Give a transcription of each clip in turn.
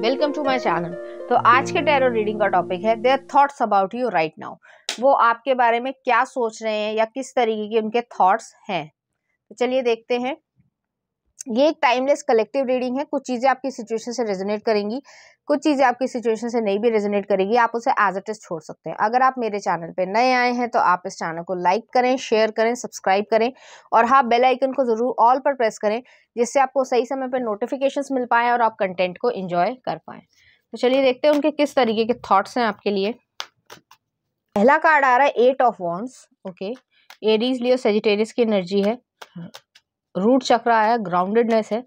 Welcome to my channel तो आज के टैरो रीडिंग का टॉपिक है their thoughts about you right now वो आपके बारे में क्या सोच रहे हैं या किस तरीके के उनके थॉट्स हैं तो चलिए देखते हैं ये एक टाइमलेस कलेक्टिव रीडिंग है कुछ चीज़ें आपकी सिचुएशन से रेजोनेट करेंगी कुछ चीज़ें आपकी सिचुएशन से नहीं भी रेजोनेट करेगी आप उसे एज इट इज़ छोड़ सकते हैं अगर आप मेरे चैनल पे नए आए हैं तो आप इस चैनल को लाइक करें शेयर करें सब्सक्राइब करें और हाँ बेल आइकन को ज़रूर ऑल पर प्रेस करें जिससे आपको सही समय पर नोटिफिकेशन मिल पाएँ और आप कंटेंट को इन्जॉय कर पाएँ तो चलिए देखते हैं उनके किस तरीके के थाट्स हैं आपके लिए पहला कार्ड आ रहा है eight of wands okay Aries Leo Sagittarius की एनर्जी है रूट चक्रा है ग्राउंडेडनेस है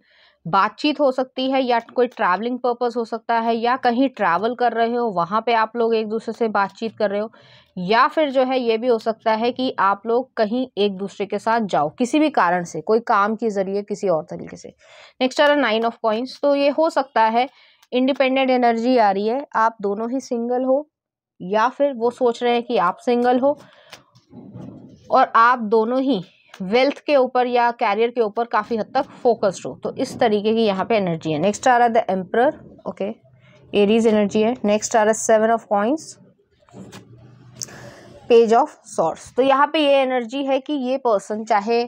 बातचीत हो सकती है या कोई ट्रैवलिंग पर्पस हो सकता है या कहीं ट्रैवल कर रहे हो वहाँ पे आप लोग एक दूसरे से बातचीत कर रहे हो या फिर जो है ये भी हो सकता है कि आप लोग कहीं एक दूसरे के साथ जाओ किसी भी कारण से कोई काम के ज़रिए किसी और तरीके से नेक्स्ट आ रहा नाइन ऑफ पॉइंट्स तो ये हो सकता है इंडिपेंडेंट एनर्जी आ रही है आप दोनों ही सिंगल हो या फिर वो सोच रहे हैं कि आप सिंगल हो और आप दोनों ही वेल्थ के ऊपर या कैरियर के ऊपर काफ़ी हद तक फोकस्ड हो तो इस तरीके की यहाँ पे एनर्जी है नेक्स्ट आ रहा है the emperor okay Aries energy है नेक्स्ट आ रहा है seven of coins page of swords तो यहाँ पे ये एनर्जी है कि ये पर्सन चाहे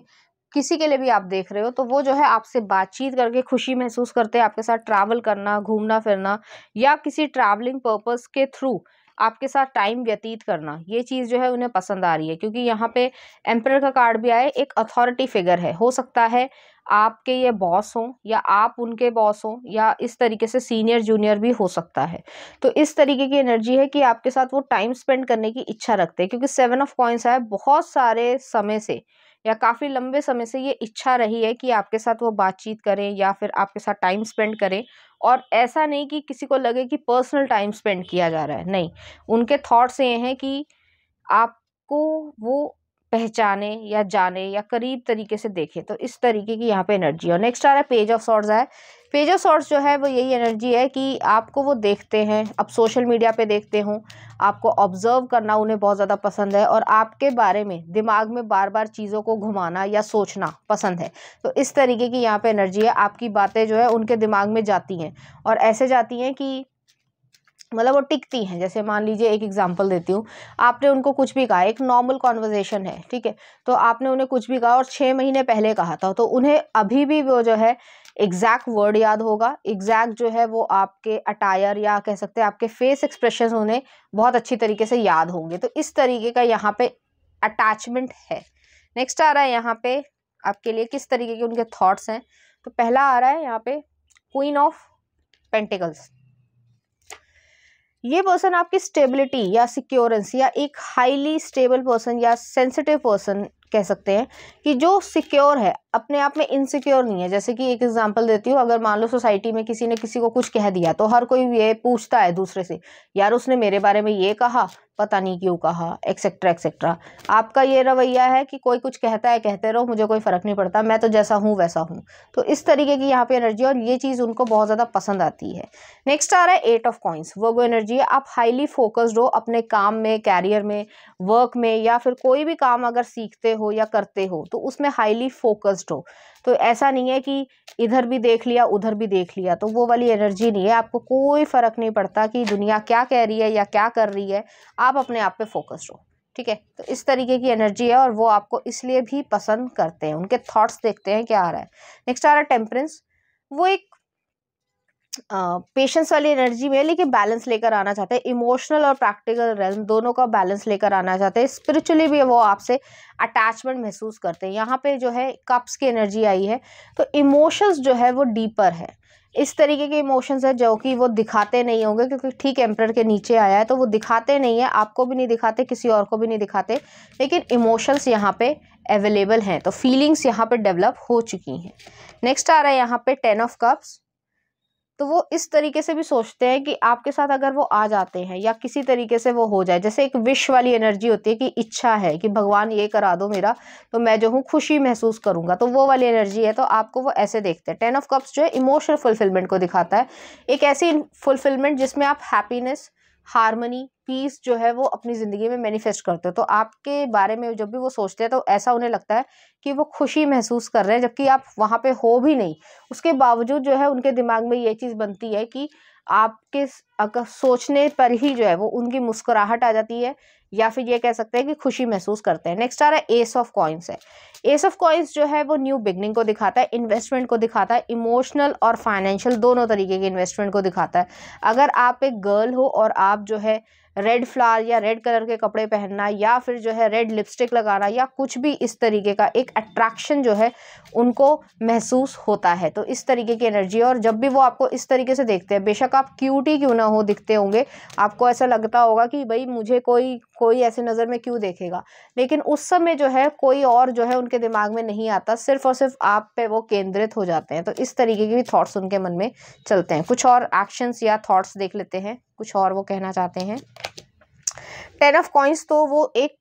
किसी के लिए भी आप देख रहे हो तो वो जो है आपसे बातचीत करके खुशी महसूस करते हैं आपके साथ ट्रैवल करना घूमना फिरना या किसी ट्रैवलिंग पर्पस के थ्रू आपके साथ टाइम व्यतीत करना ये चीज़ जो है उन्हें पसंद आ रही है क्योंकि यहाँ पे एम्प्रेयर का कार्ड भी आए एक अथॉरिटी फिगर है हो सकता है आपके ये बॉस हों या आप उनके बॉस हों या इस तरीके से सीनियर जूनियर भी हो सकता है तो इस तरीके की एनर्जी है कि आपके साथ वो टाइम स्पेंड करने की इच्छा रखते हैं क्योंकि सेवन ऑफ पॉइंट्स आए बहुत सारे समय से या काफ़ी लंबे समय से ये इच्छा रही है कि आपके साथ वो बातचीत करें या फिर आपके साथ टाइम स्पेंड करें और ऐसा नहीं कि किसी को लगे कि पर्सनल टाइम स्पेंड किया जा रहा है नहीं उनके थॉट्स ये हैं कि आपको वो पहचाने या जाने या करीब तरीके से देखें तो इस तरीके की यहाँ पे एनर्जी और नेक्स्ट आ रहा है पेज ऑफ सॉर्ट्स है पेजर शॉर्ट्स जो है वो यही एनर्जी है कि आपको वो देखते हैं आप सोशल मीडिया पे देखते हों आपको ऑब्ज़र्व करना उन्हें बहुत ज़्यादा पसंद है और आपके बारे में दिमाग में बार बार चीज़ों को घुमाना या सोचना पसंद है तो इस तरीके की यहाँ पे एनर्जी है आपकी बातें जो है उनके दिमाग में जाती हैं और ऐसे जाती हैं कि मतलब वो टिकती हैं जैसे मान लीजिए एक एग्जांपल देती हूँ आपने उनको कुछ भी कहा एक नॉर्मल कॉन्वर्जेशन है ठीक है तो आपने उन्हें कुछ भी कहा और छः महीने पहले कहा था तो उन्हें अभी भी वो जो है एग्जैक्ट वर्ड याद होगा एग्जैक्ट जो है वो आपके अटायर या कह सकते हैं आपके फेस एक्सप्रेशन उन्हें बहुत अच्छी तरीके से याद होंगे तो इस तरीके का यहाँ पे अटैचमेंट है नेक्स्ट आ रहा है यहाँ पे आपके लिए किस तरीके के उनके थाट्स हैं तो पहला आ रहा है यहाँ पे क्वीन ऑफ पेंटिकल्स ये पर्सन आपकी स्टेबिलिटी या सिक्योरेंस या एक हाईली स्टेबल पर्सन या सेंसिटिव पर्सन कह सकते हैं कि जो सिक्योर है अपने आप में इनसिक्योर नहीं है जैसे कि एक एग्जांपल देती हूँ अगर मान लो सोसाइटी में किसी ने किसी को कुछ कह दिया तो हर कोई ये पूछता है दूसरे से यार उसने मेरे बारे में ये कहा पता नहीं क्यों कहा एक्सेट्रा एक्सेट्रा आपका ये रवैया है कि कोई कुछ कहता है कहते रहो मुझे कोई फ़र्क नहीं पड़ता मैं तो जैसा हूँ वैसा हूँ तो इस तरीके की यहाँ पे एनर्जी और ये चीज़ उनको बहुत ज़्यादा पसंद आती है नेक्स्ट आ रहा है eight of coins Virgo energy है आप हाईली फोकस्ड हो अपने काम में कैरियर में वर्क में या फिर कोई भी काम अगर सीखते हो या करते हो तो उसमें हाईली फोकस्ड फोकस्ड हो तो ऐसा नहीं है कि इधर भी देख लिया उधर भी देख लिया तो वो वाली एनर्जी नहीं है आपको कोई फ़र्क नहीं पड़ता कि दुनिया क्या कह रही है या क्या कर रही है आप अपने आप पे फोकस्ड हो ठीक है तो इस तरीके की एनर्जी है और वो आपको इसलिए भी पसंद करते हैं उनके थॉट्स देखते हैं क्या आ रहा है नेक्स्ट आ रहा है टेम्परेंस वो एक पेशेंस वाली एनर्जी में लेकिन बैलेंस लेकर आना चाहते हैं इमोशनल और प्रैक्टिकल रेल दोनों का बैलेंस लेकर आना चाहते हैं स्पिरिचुअली भी वो आपसे अटैचमेंट महसूस करते हैं यहाँ पे जो है कप्स की एनर्जी आई है तो इमोशंस जो है वो डीपर है इस तरीके के इमोशंस है जो कि वो दिखाते नहीं होंगे क्योंकि ठीक एम्प्रर के नीचे आया है तो वो दिखाते नहीं है आपको भी नहीं दिखाते किसी और को भी नहीं दिखाते लेकिन इमोशंस यहाँ पे अवेलेबल हैं तो फीलिंग्स यहाँ पे डेवलप हो चुकी हैं नेक्स्ट आ रहा है यहाँ पे टेन ऑफ कप्स तो वो इस तरीके से भी सोचते हैं कि आपके साथ अगर वो आ जाते हैं या किसी तरीके से वो हो जाए जैसे एक विश वाली एनर्जी होती है कि इच्छा है कि भगवान ये करा दो मेरा तो मैं जो हूँ खुशी महसूस करूँगा तो वो वाली एनर्जी है तो आपको वो ऐसे देखते हैं टेन ऑफ कप्स जो है इमोशनल फुलफिलमेंट को दिखाता है एक ऐसी फुलफिलमेंट जिसमें आप हैप्पीनेस हारमोनी पीस जो है वो अपनी ज़िंदगी में मैनिफेस्ट करते हो तो आपके बारे में जब भी वो सोचते हैं तो ऐसा उन्हें लगता है कि वो खुशी महसूस कर रहे हैं जबकि आप वहाँ पे हो भी नहीं उसके बावजूद जो है उनके दिमाग में ये चीज़ बनती है कि आपके अगर सोचने पर ही जो है वो उनकी मुस्कुराहट आ जाती है या फिर ये कह सकते हैं कि खुशी महसूस करते हैं नेक्स्ट आ रहा है एस ऑफ कॉइन्स है एस ऑफ कॉइन्स जो है वो न्यू बिगनिंग को दिखाता है इन्वेस्टमेंट को दिखाता है इमोशनल और फाइनेंशियल दोनों तरीके के इन्वेस्टमेंट को दिखाता है अगर आप एक गर्ल हो और आप जो है रेड फ्लावर या रेड कलर के कपड़े पहनना या फिर जो है रेड लिपस्टिक लगाना या कुछ भी इस तरीके का एक अट्रैक्शन जो है उनको महसूस होता है तो इस तरीके की एनर्जी और जब भी वो आपको इस तरीके से देखते हैं बेशक आप क्यूट ही क्यों ना हो दिखते होंगे आपको ऐसा लगता होगा कि भाई मुझे कोई कोई ऐसे नज़र में क्यों देखेगा लेकिन उस समय जो है कोई और जो है उनके दिमाग में नहीं आता सिर्फ और सिर्फ आप पे वो केंद्रित हो जाते हैं तो इस तरीके के भी थाट्स उनके मन में चलते हैं कुछ और एक्शंस या थाट्स देख लेते हैं कुछ और वो कहना चाहते हैं टेन ऑफ कॉइंस तो वो एक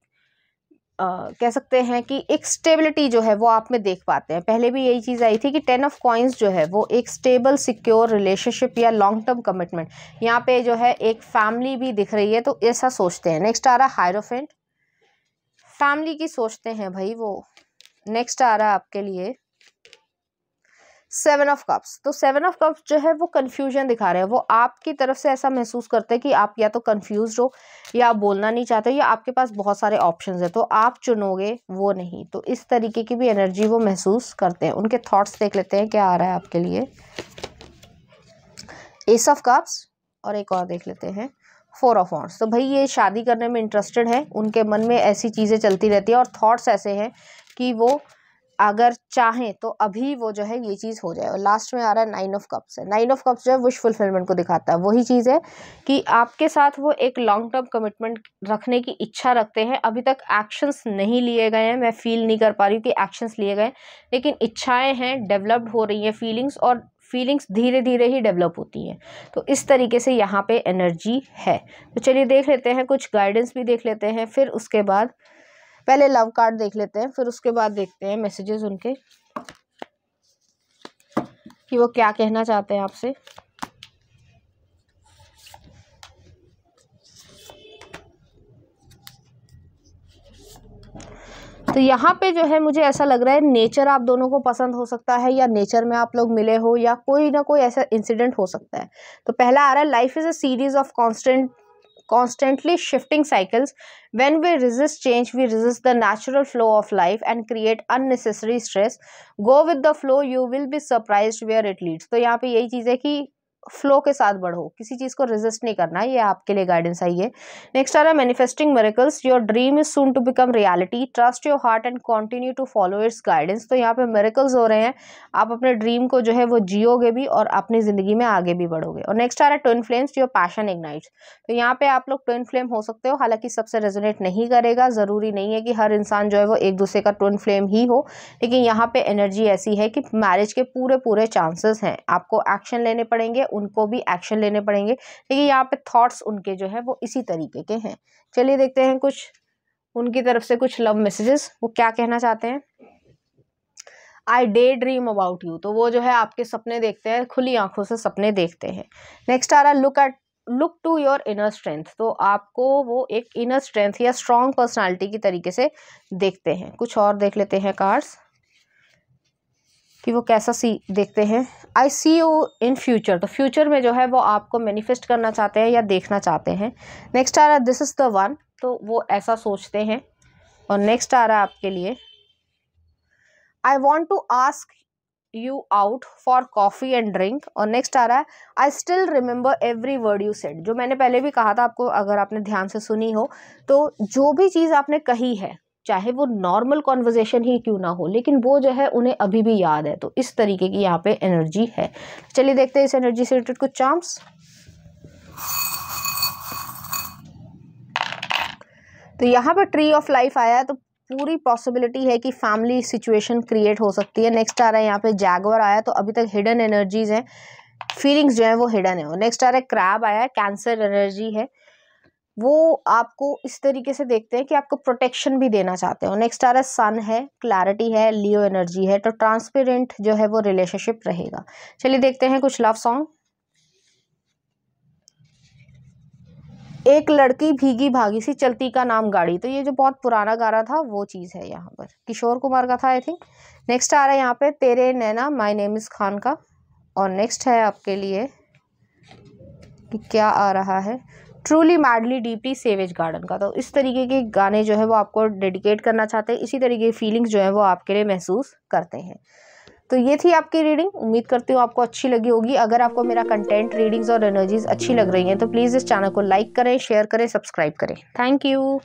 Uh, कह सकते हैं कि एक स्टेबिलिटी जो है वो आप में देख पाते हैं पहले भी यही चीज़ आई थी कि टेन ऑफ कॉइन्स जो है वो एक स्टेबल सिक्योर रिलेशनशिप या लॉन्ग टर्म कमिटमेंट यहाँ पे जो है एक फैमिली भी दिख रही है तो ऐसा सोचते हैं नेक्स्ट आ रहा हायरोफेंट फैमिली की सोचते हैं भाई वो नेक्स्ट आ रहा है आपके लिए सेवन ऑफ कप्स तो सेवन ऑफ कप्स जो है वो कन्फ्यूजन दिखा रहे हैं वो आपकी तरफ से ऐसा महसूस करते हैं कि आप या तो कन्फ्यूज हो या आप बोलना नहीं चाहते या आपके पास बहुत सारे ऑप्शंस हैं तो आप चुनोगे वो नहीं तो इस तरीके की भी एनर्जी वो महसूस करते हैं उनके थॉट्स देख लेते हैं क्या आ रहा है आपके लिए एस ऑफ कप्स और एक और देख लेते हैं फोर ऑफ ऑर्स तो भाई ये शादी करने में इंटरेस्टेड है उनके मन में ऐसी चीज़ें चलती रहती है और थाट्स ऐसे हैं कि वो अगर चाहें तो अभी वो जो है ये चीज़ हो जाए और लास्ट में आ रहा है नाइन ऑफ कप्स है नाइन ऑफ कप्स जो है विश फुलफिलमेंट को दिखाता है वही चीज़ है कि आपके साथ वो एक लॉन्ग टर्म कमिटमेंट रखने की इच्छा रखते हैं अभी तक एक्शंस नहीं लिए गए हैं मैं फील नहीं कर पा रही हूँ कि एक्शंस लिए गए लेकिन इच्छाएँ हैं डेवलप्ड हो रही हैं फीलिंग्स और फीलिंग्स धीरे धीरे ही डेवलप होती हैं तो इस तरीके से यहाँ पर एनर्जी है तो चलिए देख लेते हैं कुछ गाइडेंस भी देख लेते हैं फिर उसके बाद पहले लव कार्ड देख लेते हैं फिर उसके बाद देखते हैं मैसेजेस उनके कि वो क्या कहना चाहते हैं आपसे तो यहाँ पे जो है मुझे ऐसा लग रहा है नेचर आप दोनों को पसंद हो सकता है या नेचर में आप लोग मिले हो या कोई ना कोई ऐसा इंसिडेंट हो सकता है तो पहला आ रहा है life is a series of constant constantly shifting cycles. When we resist change, we resist the natural flow of life and create unnecessary stress. Go with the flow, you will be surprised where it leads. So, यहाँ पे यही चीज़ है कि flow के साथ बढ़ो किसी चीज़ को रेजिस्ट नहीं करना ये आपके लिए गाइडेंस आई है नेक्स्ट आ रहा है manifesting miracles your dream is soon to become reality trust your heart and continue to follow its guidance तो यहाँ पे मेरिकल्स हो रहे हैं आप अपने ड्रीम को जो है वो जियोगे भी और अपनी ज़िंदगी में आगे भी बढ़ोगे और नेक्स्ट आ रहा है twin flames your passion ignites तो यहाँ पर आप लोग ट्विन फ्लेम हो सकते हो हालांकि सबसे रेजोनेट नहीं करेगा ज़रूरी नहीं है कि हर इंसान जो है वो एक दूसरे का ट्विन फ्लेम ही हो लेकिन यहाँ पर एनर्जी ऐसी है कि मैरिज के पूरे पूरे चांसेस हैं आपको एक्शन लेने पड़ेंगे उनको भी एक्शन लेने पड़ेंगे लेकिन यहाँ पे थॉट्स उनके जो है वो इसी तरीके के हैं चलिए देखते हैं कुछ उनकी तरफ से कुछ लव मैसेजेस वो क्या कहना चाहते हैं I daydream about you तो वो जो है आपके सपने देखते हैं खुली आंखों से सपने देखते हैं नेक्स्ट आ रहा look at look to your inner strength तो आपको वो एक इनर स्ट्रेंथ या स्ट्रॉन्ग पर्सनैलिटी की तरीके से देखते हैं कुछ और देख लेते हैं कार्ड्स कि वो कैसा सी देखते हैं I see you in future तो फ्यूचर में जो है वो आपको मैनिफेस्ट करना चाहते हैं या देखना चाहते हैं नेक्स्ट आ रहा है दिस इज़ द वन तो वो ऐसा सोचते हैं और नेक्स्ट आ रहा है आपके लिए I want to ask you out for coffee and drink और नेक्स्ट आ रहा है I still remember every word you said जो मैंने पहले भी कहा था आपको अगर आपने ध्यान से सुनी हो तो जो भी चीज़ आपने कही है चाहे वो नॉर्मल कॉन्वर्जेशन ही क्यों ना हो लेकिन वो जो है उन्हें अभी भी याद है तो इस तरीके की यहाँ पे एनर्जी है चलिए देखते हैं इस एनर्जी से रिलेटेड कुछ चार्म्स तो यहाँ पर ट्री ऑफ लाइफ आया तो पूरी पॉसिबिलिटी है कि फैमिली सिचुएशन क्रिएट हो सकती है नेक्स्ट आ रहा है यहाँ पे जैगवर आया तो अभी तक हिडन एनर्जीज हैं फीलिंग्स जो है वो हिडन है और नेक्स्ट आ रहा है क्रैब आया कैंसर एनर्जी है वो आपको इस तरीके से देखते हैं कि आपको प्रोटेक्शन भी देना चाहते हैं नेक्स्ट आ रहा है सन है क्लैरिटी है लियो एनर्जी है तो ट्रांसपेरेंट जो है वो रिलेशनशिप रहेगा चलिए देखते हैं कुछ लव सॉन्ग एक लड़की भीगी भागी सी चलती का नाम गाड़ी तो ये जो बहुत पुराना गाना था वो चीज़ है यहाँ पर किशोर कुमार का था आई थिंक नेक्स्ट आ रहा है यहाँ पे Tere Naina my name is Khan का और नेक्स्ट है आपके लिए कि क्या आ रहा है truly madly deeply Savage Garden का तो इस तरीके के गाने जो है वो आपको डेडिकेट करना चाहते हैं इसी तरीके की फीलिंग्स जो है वो आपके लिए महसूस करते हैं तो ये थी आपकी रीडिंग उम्मीद करती हूँ आपको अच्छी लगी होगी अगर आपको मेरा कंटेंट रीडिंग्स और एनर्जीज अच्छी लग रही हैं तो प्लीज़ इस चैनल को लाइक करें शेयर करें सब्सक्राइब करें थैंक यू